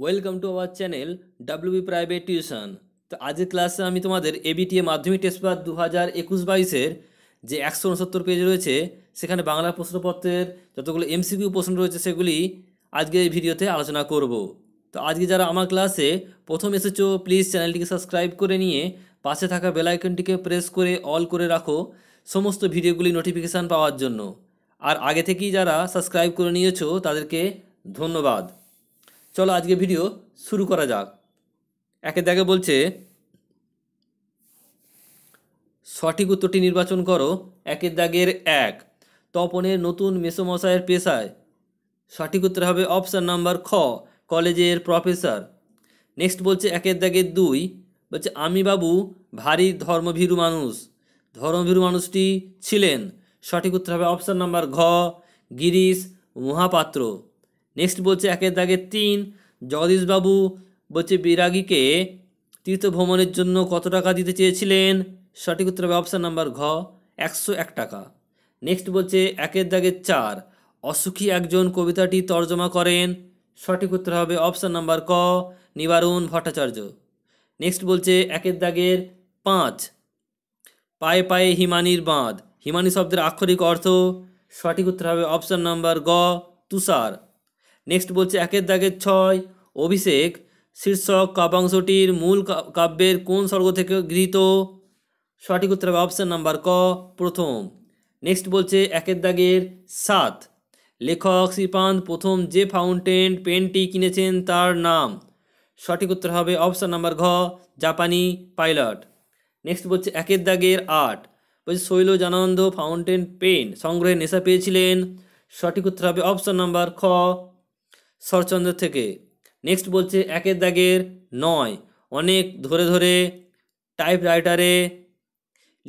welcome to our channel WB private tuition তো আজের ক্লাসে আমি তোমাদের এবিটিএ মাধ্যমিক টেস্ট পেপার দু হাজার একুশ বাইশের যে একশো উনসত্তর পেজ রয়েছে সেখানে বাংলা প্রশ্নপত্রের যতগুলো এমসিকিউ প্রশ্ন রয়েছে সেগুলি আজকে এই ভিডিওতে আলোচনা করব তো আজকে যারা আমার ক্লাসে প্রথম এসেছো প্লিজ চ্যানেলটিকে সাবস্ক্রাইব করে নিয়ে পাশে থাকা বেলাইকনটিকে প্রেস করে অল করে রাখো সমস্ত ভিডিওগুলি নোটিফিকেশান পাওয়ার জন্য আর আগে থেকেই যারা সাবস্ক্রাইব করে নিয়েছো তাদেরকে ধন্যবাদ চলো আজকে ভিডিও শুরু করা যাক একে দেখে বলছে সঠিক উত্তরটি নির্বাচন করো একের দাগের এক তপনের নতুন মেসোমশায়ের পেশায় সঠিক উত্তর হবে অপশান নাম্বার খ কলেজের প্রফেসর নেক্সট বলছে একের দাগের দুই বলছে আমি বাবু ভারী ধর্মভীরু মানুষ ধর্মভীরু মানুষটি ছিলেন সঠিক উত্তর হবে অপশান নাম্বার ঘ গিরিশ মহাপাত্র নেক্সট বলছে একের দাগে তিন জগদীশবাবু বলছে বিরাগীকে তীর্থ ভ্রমণের জন্য কত টাকা দিতে চেয়েছিলেন সঠিক উত্তর হবে অপশান নাম্বার ঘ একশো এক টাকা নেক্সট বলছে একের দাগে চার অসুখী একজন কবিতাটি তর্জমা করেন সঠিক উত্তর হবে অপশান নাম্বার ক নিবারণ ভট্টাচার্য নেক্সট বলছে একের দাগের পাঁচ পায়ে পায়ে হিমানির বাঁধ হিমানি শব্দের আক্ষরিক অর্থ সঠিক উত্তর হবে অপশান নাম্বার গ তুষার নেক্সট বলছে একের দাগের ছয় অভিষেক শীর্ষক কাব্যাংশটির মূল কাব্যের কোন স্বর্গ থেকে গৃহীত সঠিক উত্তর হবে অপশান নাম্বার ক প্রথম নেক্সট বলছে একের দাগের সাত লেখক শ্রীপান্ত প্রথম যে ফাউন্টেন পেনটি কিনেছেন তার নাম সঠিক উত্তর হবে অপশান নাম্বার ঘ জাপানি পাইলট নেক্সট বলছে একের দাগের আট বলছে শৈলজানন্দ ফাউন্টেন পেন সংগ্রহে নেশা পেয়েছিলেন সঠিক উত্তর হবে অপশান নাম্বার খ শরৎচন্দ্র থেকে নেক্সট বলছে একের দাগের নয় অনেক ধরে ধরে টাইপ রাইটারে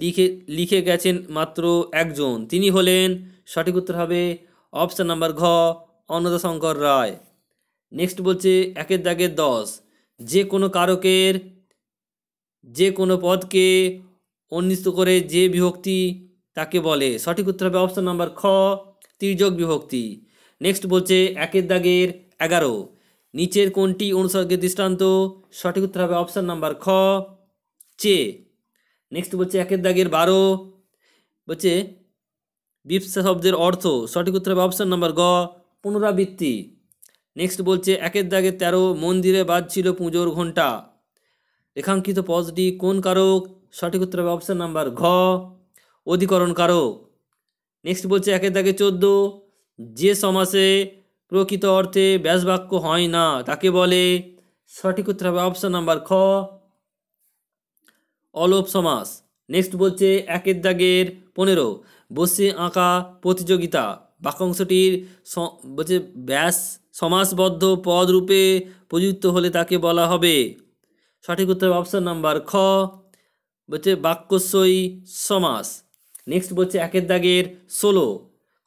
লিখে লিখে গেছেন মাত্র একজন তিনি হলেন সঠিক উত্তর হবে অপশান নাম্বার ঘ অন্নদাশঙ্কর রায় নেক্সট বলছে একের দাগের দশ যে কোনো কারকের যে কোনো পদকে অন্নিত করে যে বিভক্তি তাকে বলে সঠিক উত্তর হবে অপশান নাম্বার খ তির্যক বিভক্তি নেক্সট বলছে একের দাগের এগারো নিচের কোনটি অনুসর্গের দৃষ্টান্ত সঠিক উত্তর হবে অপশান নাম্বার খ চে নেক্সট বলছে একের দাগের বারো বলছে বিপসা শব্দের অর্থ সঠিক উত্তর হবে অপশান নাম্বার গ পুনরাবৃত্তি নেক্সট বলছে একের দাগে তেরো মন্দিরে বাজছিল পুজোর ঘণ্টা রেখাঙ্কিত পজটি কোন কারক সঠিক উত্তর হবে অপশান নাম্বার ঘ অধিকরণ কারক নেক্সট বলছে একের দাগে চোদ্দো যে সমাসে প্রকৃত অর্থে ব্যাসবাক্য হয় না তাকে বলে সঠিক উত্তর হবে অপশন নাম্বার খ অলোপ সমাস নেক্সট বলছে একের দাগের পনেরো বসে আঁকা প্রতিযোগিতা বাক্যাংশটির বলছে ব্যাস সমাসবদ্ধ পদ রূপে প্রযুক্ত হলে তাকে বলা হবে সঠিক উত্তর অপশন নাম্বার খ বলছে বাক্যসই সমাস নেক্সট বলছে একের দাগের ষোলো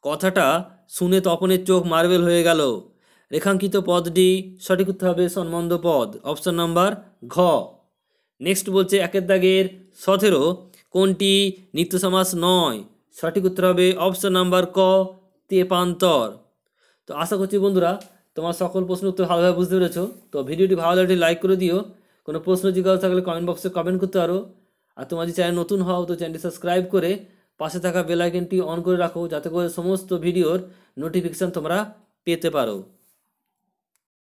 কথাটা শুনে তপনের চোখ মার্বেল হয়ে গেল রেখাঙ্কিত পদটি সঠিক উত্তর হবে সম্বন্ধ পদ অপশন নাম্বার ঘ নেক্সট বলছে একের দাগের সতেরো কোনটি নিত্য সমাস নয় সঠিক উত্তর হবে অপশন নাম্বার ক তেপান্তর তো আশা করছি বন্ধুরা তোমার সকল প্রশ্ন উত্তর ভালোভাবে বুঝতে পেরেছো তো ভিডিওটি ভালো লাগলে লাইক করে দিও কোনো প্রশ্ন জিজ্ঞাসা থাকলে কমেন্ট বক্সে কমেন্ট করতে পারো আর তোমার যদি চ্যানেল নতুন হও তো চ্যানেলটি সাবস্ক্রাইব করে পাশে থাকা বেল আইকনটি অন করে রাখো যাতে করে সমস্ত ভিডিওর নোটিফিকেশান তোমরা পেতে পারো